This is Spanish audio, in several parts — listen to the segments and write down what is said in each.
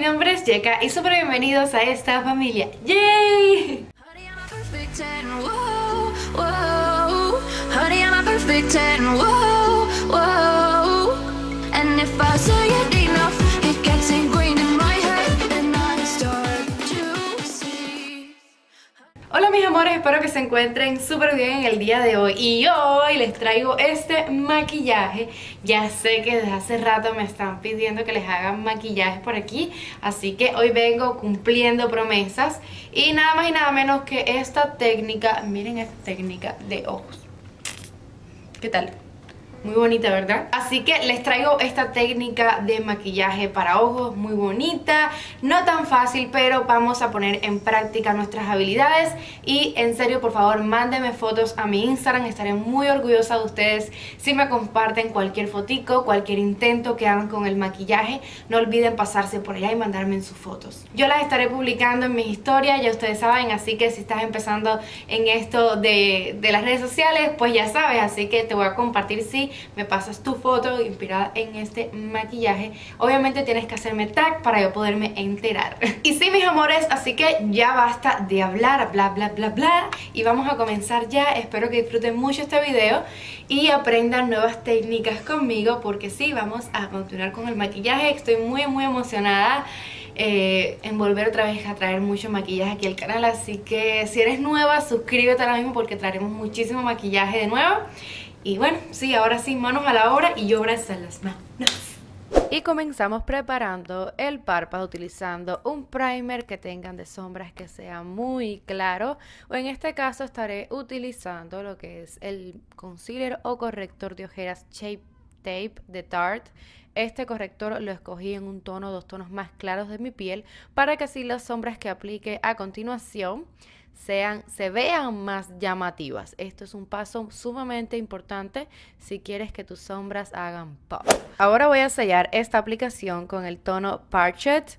mi nombre es Yeka y super bienvenidos a esta familia ¡Yay! Hurry I'm a perfect ten, whoa, whoa Honey, I'm a perfect ten, whoa, whoa And if I say mis amores, espero que se encuentren súper bien en el día de hoy Y hoy les traigo este maquillaje Ya sé que desde hace rato me están pidiendo que les hagan maquillajes por aquí Así que hoy vengo cumpliendo promesas Y nada más y nada menos que esta técnica, miren esta técnica de ojos ¿Qué tal? Muy bonita, ¿verdad? Así que les traigo esta técnica de maquillaje para ojos muy bonita, no tan fácil, pero vamos a poner en práctica nuestras habilidades y en serio, por favor, mándenme fotos a mi Instagram, estaré muy orgullosa de ustedes si me comparten cualquier fotico, cualquier intento que hagan con el maquillaje, no olviden pasarse por allá y mandarme en sus fotos. Yo las estaré publicando en mis historias, ya ustedes saben, así que si estás empezando en esto de, de las redes sociales, pues ya sabes, así que te voy a compartir, sí, me pasas tu foto inspirada en este maquillaje. Obviamente tienes que hacerme tag para yo poderme enterar. y sí, mis amores, así que ya basta de hablar, bla, bla, bla, bla. Y vamos a comenzar ya. Espero que disfruten mucho este video y aprendan nuevas técnicas conmigo porque sí, vamos a continuar con el maquillaje. Estoy muy, muy emocionada. Eh, en volver otra vez a traer mucho maquillaje aquí al canal Así que si eres nueva, suscríbete ahora mismo porque traeremos muchísimo maquillaje de nuevo y bueno, sí, ahora sí, manos a la obra y yo en las manos. Y comenzamos preparando el párpado utilizando un primer que tengan de sombras que sea muy claro. O en este caso estaré utilizando lo que es el concealer o corrector de ojeras Shape Tape de Tarte. Este corrector lo escogí en un tono, dos tonos más claros de mi piel para que así las sombras que aplique a continuación sean, se vean más llamativas. Esto es un paso sumamente importante si quieres que tus sombras hagan pop. Ahora voy a sellar esta aplicación con el tono Parchet.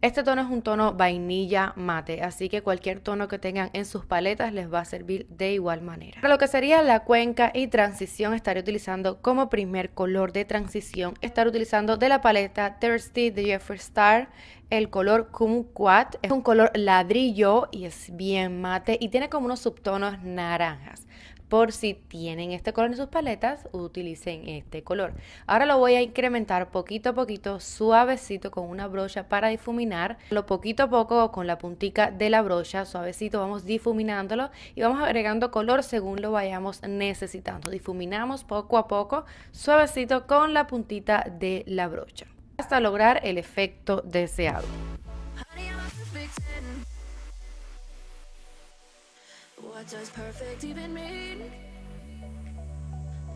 Este tono es un tono vainilla mate, así que cualquier tono que tengan en sus paletas les va a servir de igual manera. Para lo que sería la cuenca y transición, estaré utilizando como primer color de transición, estaré utilizando de la paleta Thirsty de Jeffree Star. El color kumquat es un color ladrillo y es bien mate y tiene como unos subtonos naranjas. Por si tienen este color en sus paletas, utilicen este color. Ahora lo voy a incrementar poquito a poquito, suavecito con una brocha para difuminar. Lo poquito a poco con la puntica de la brocha, suavecito, vamos difuminándolo y vamos agregando color según lo vayamos necesitando. Difuminamos poco a poco, suavecito con la puntita de la brocha hasta lograr el efecto deseado.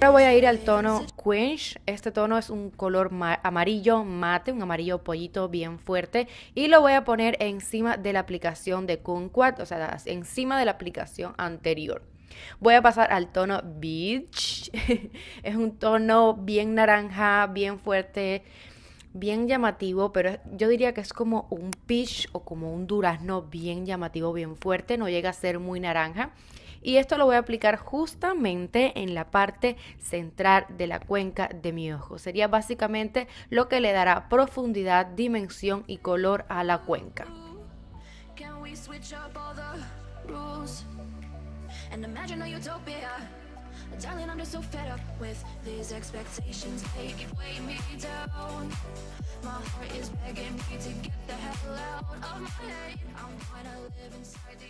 Ahora voy a ir al tono quench Este tono es un color amarillo mate, un amarillo pollito bien fuerte. Y lo voy a poner encima de la aplicación de Kumquat, o sea, encima de la aplicación anterior. Voy a pasar al tono Beach. es un tono bien naranja, bien fuerte, bien llamativo, pero yo diría que es como un peach o como un durazno bien llamativo, bien fuerte, no llega a ser muy naranja. Y esto lo voy a aplicar justamente en la parte central de la cuenca de mi ojo. Sería básicamente lo que le dará profundidad, dimensión y color a la cuenca. Voy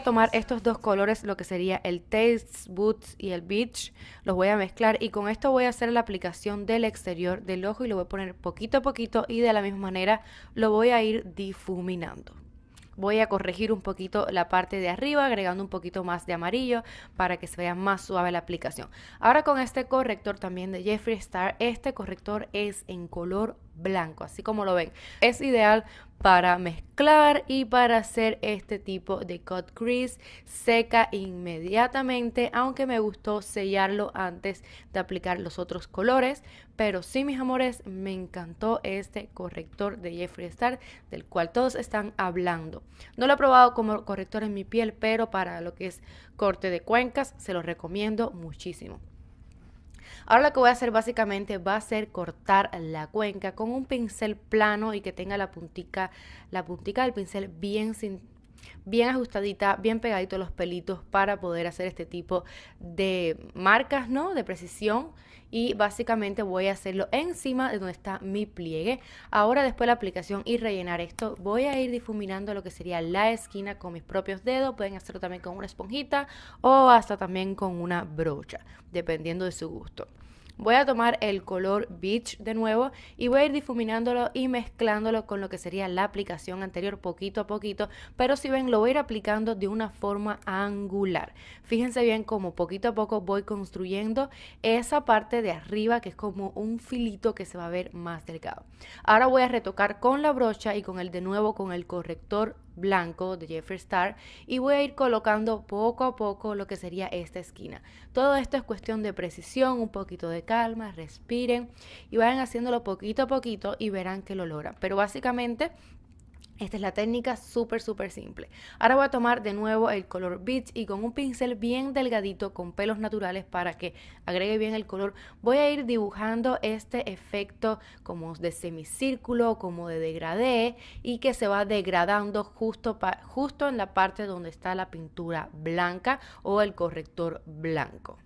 a Tomar estos dos colores, lo que sería el Taste, Boots y el Beach Los voy a mezclar y con esto voy a hacer la aplicación del exterior del ojo Y lo voy a poner poquito a poquito y de la misma manera lo voy a ir difuminando voy a corregir un poquito la parte de arriba agregando un poquito más de amarillo para que se vea más suave la aplicación. Ahora con este corrector también de Jeffree Star, este corrector es en color blanco, así como lo ven. Es ideal para mezclar y para hacer este tipo de cut crease seca inmediatamente aunque me gustó sellarlo antes de aplicar los otros colores pero sí mis amores me encantó este corrector de Jeffree Star del cual todos están hablando no lo he probado como corrector en mi piel pero para lo que es corte de cuencas se lo recomiendo muchísimo Ahora lo que voy a hacer básicamente va a ser cortar la cuenca con un pincel plano y que tenga la puntica, la puntica del pincel bien sin bien ajustadita, bien pegadito los pelitos para poder hacer este tipo de marcas, ¿no? De precisión y básicamente voy a hacerlo encima de donde está mi pliegue. Ahora después de la aplicación y rellenar esto, voy a ir difuminando lo que sería la esquina con mis propios dedos. Pueden hacerlo también con una esponjita o hasta también con una brocha, dependiendo de su gusto. Voy a tomar el color Beach de nuevo y voy a ir difuminándolo y mezclándolo con lo que sería la aplicación anterior poquito a poquito, pero si ven lo voy a ir aplicando de una forma angular. Fíjense bien cómo poquito a poco voy construyendo esa parte de arriba que es como un filito que se va a ver más delgado. Ahora voy a retocar con la brocha y con el de nuevo con el corrector blanco de Jeffree Star y voy a ir colocando poco a poco lo que sería esta esquina. Todo esto es cuestión de precisión, un poquito de calma, respiren y vayan haciéndolo poquito a poquito y verán que lo logran. Pero básicamente esta es la técnica súper, súper simple. Ahora voy a tomar de nuevo el color Beach y con un pincel bien delgadito con pelos naturales para que agregue bien el color, voy a ir dibujando este efecto como de semicírculo, como de degradé y que se va degradando justo, justo en la parte donde está la pintura blanca o el corrector blanco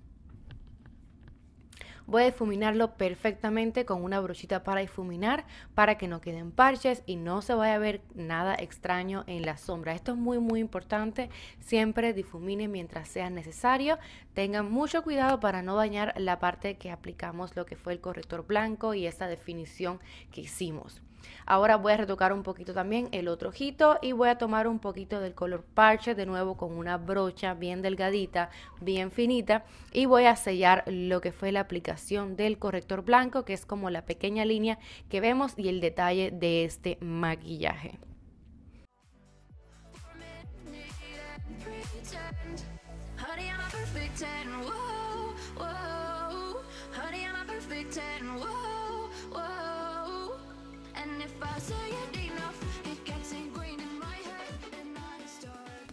voy a difuminarlo perfectamente con una brochita para difuminar para que no queden parches y no se vaya a ver nada extraño en la sombra. Esto es muy muy importante, siempre difumine mientras sea necesario. Tengan mucho cuidado para no dañar la parte que aplicamos lo que fue el corrector blanco y esa definición que hicimos. Ahora voy a retocar un poquito también el otro ojito y voy a tomar un poquito del color parche de nuevo con una brocha bien delgadita, bien finita y voy a sellar lo que fue la aplicación del corrector blanco que es como la pequeña línea que vemos y el detalle de este maquillaje.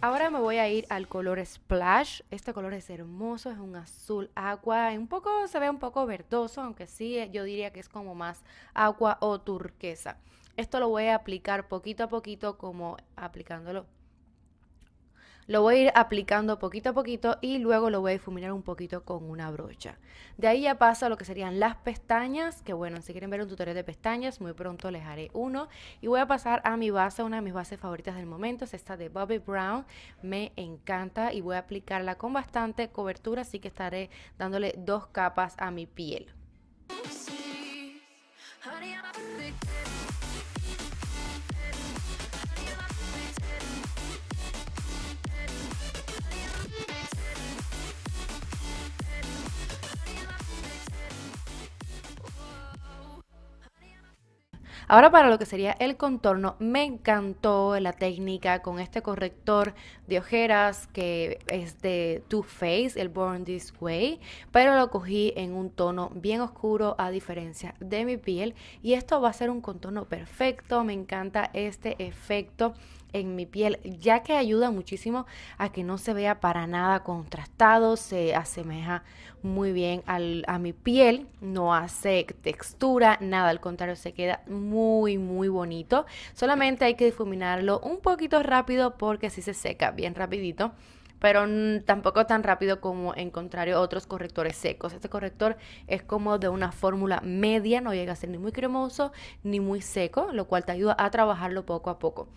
Ahora me voy a ir al color Splash. Este color es hermoso, es un azul agua. Un poco, se ve un poco verdoso, aunque sí, eh, yo diría que es como más agua o turquesa. Esto lo voy a aplicar poquito a poquito como aplicándolo lo voy a ir aplicando poquito a poquito y luego lo voy a difuminar un poquito con una brocha. De ahí ya pasa lo que serían las pestañas, que bueno, si quieren ver un tutorial de pestañas, muy pronto les haré uno. Y voy a pasar a mi base, una de mis bases favoritas del momento, es esta de Bobbi Brown. Me encanta y voy a aplicarla con bastante cobertura, así que estaré dándole dos capas a mi piel. Ahora para lo que sería el contorno, me encantó la técnica con este corrector de ojeras que es de Too Faced, el Born This Way, pero lo cogí en un tono bien oscuro a diferencia de mi piel y esto va a ser un contorno perfecto, me encanta este efecto en mi piel, ya que ayuda muchísimo a que no se vea para nada contrastado, se asemeja muy bien a mi piel, no hace textura, nada, al contrario, se queda muy muy, muy bonito. Solamente hay que difuminarlo un poquito rápido porque así se seca bien rapidito pero tampoco tan rápido como en contrario otros correctores secos. Este corrector es como de una fórmula media, no llega a ser ni muy cremoso ni muy seco, lo cual te ayuda a trabajarlo poco a poco.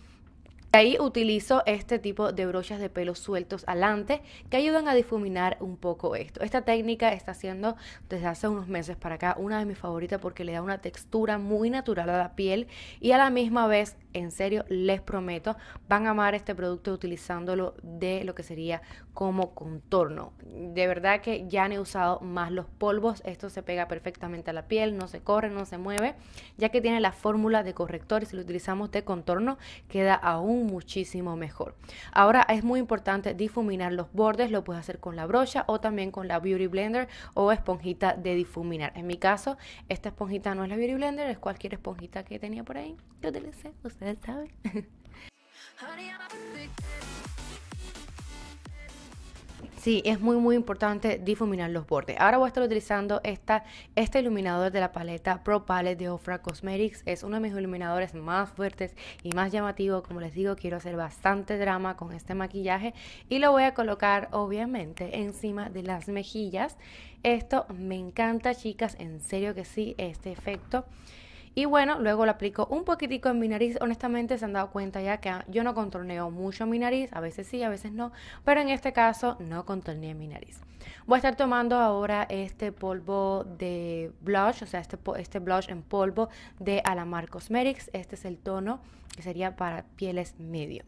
Ahí utilizo este tipo de brochas de pelo sueltos alante que ayudan a difuminar un poco esto. Esta técnica está siendo desde hace unos meses para acá una de mis favoritas porque le da una textura muy natural a la piel y a la misma vez en serio, les prometo, van a amar este producto utilizándolo de lo que sería como contorno. De verdad que ya he usado más los polvos, esto se pega perfectamente a la piel, no se corre, no se mueve, ya que tiene la fórmula de corrector y si lo utilizamos de contorno queda aún muchísimo mejor. Ahora es muy importante difuminar los bordes, lo puedes hacer con la brocha o también con la Beauty Blender o esponjita de difuminar. En mi caso, esta esponjita no es la Beauty Blender, es cualquier esponjita que tenía por ahí que utilicé. Ustedes Sí, es muy muy importante difuminar los bordes. Ahora voy a estar utilizando esta, este iluminador de la paleta Pro Palette de Ofra Cosmetics. Es uno de mis iluminadores más fuertes y más llamativos. Como les digo, quiero hacer bastante drama con este maquillaje. Y lo voy a colocar obviamente encima de las mejillas. Esto me encanta chicas, en serio que sí, este efecto. Y bueno, luego lo aplico un poquitico en mi nariz. Honestamente se han dado cuenta ya que yo no contorneo mucho mi nariz, a veces sí, a veces no, pero en este caso no contorneé mi nariz. Voy a estar tomando ahora este polvo de blush, o sea, este, este blush en polvo de Alamar Cosmetics. Este es el tono que sería para pieles medio.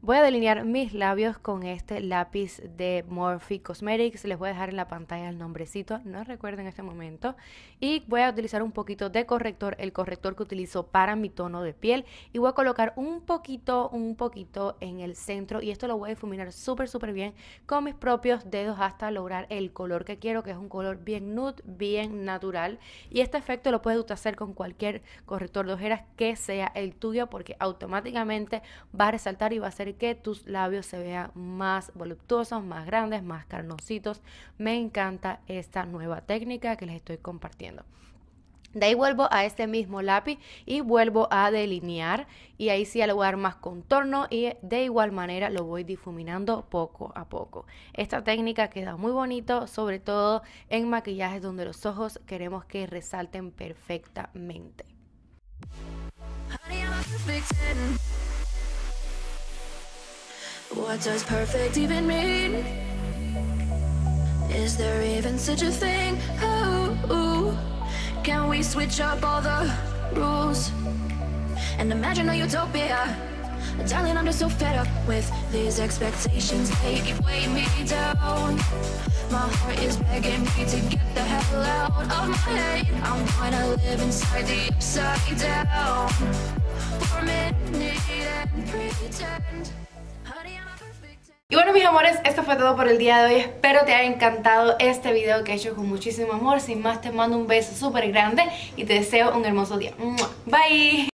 Voy a delinear mis labios con este lápiz de Morphe Cosmetics. Les voy a dejar en la pantalla el nombrecito, no recuerdo en este momento. Y voy a utilizar un poquito de corrector, el corrector que utilizo para mi tono de piel. Y voy a colocar un poquito, un poquito en el centro. Y esto lo voy a difuminar súper, súper bien con mis propios dedos hasta lograr el color que quiero, que es un color bien nude, bien natural. Y este efecto lo puedes hacer con cualquier corrector de ojeras que sea el tuyo, porque automáticamente va a resaltar y va a ser que tus labios se vean más voluptuosos, más grandes, más carnositos. Me encanta esta nueva técnica que les estoy compartiendo. De ahí vuelvo a este mismo lápiz y vuelvo a delinear y ahí sí al lugar más contorno y de igual manera lo voy difuminando poco a poco. Esta técnica queda muy bonito, sobre todo en maquillajes donde los ojos queremos que resalten perfectamente. What does perfect even mean? Is there even such a thing? Ooh, can we switch up all the rules? And imagine a utopia Darling, I'm just so fed up with these expectations They keep weighing me down My heart is begging me to get the hell out of my head I'm gonna live inside the upside down For a minute and pretend Y bueno mis amores, esto fue todo por el día de hoy Espero te haya encantado este video que he hecho con muchísimo amor Sin más te mando un beso súper grande Y te deseo un hermoso día Bye